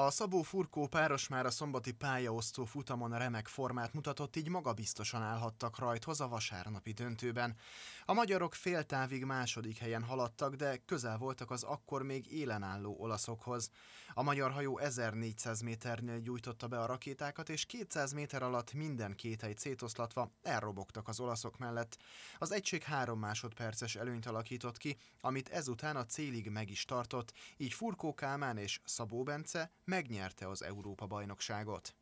A Szabó Furkó páros már a szombati pályaosztó futamon remek formát mutatott, így magabiztosan állhattak rajthoz a vasárnapi döntőben. A magyarok fél távig második helyen haladtak, de közel voltak az akkor még élen álló olaszokhoz. A magyar hajó 1400 méternél gyújtotta be a rakétákat, és 200 méter alatt minden két hely szétoszlatva elrobogtak az olaszok mellett. Az egység három másodperces előnyt alakított ki, amit ezután a célig meg is tartott, így Furkó Kálmán és Szabó Bence megnyerte az Európa-bajnokságot.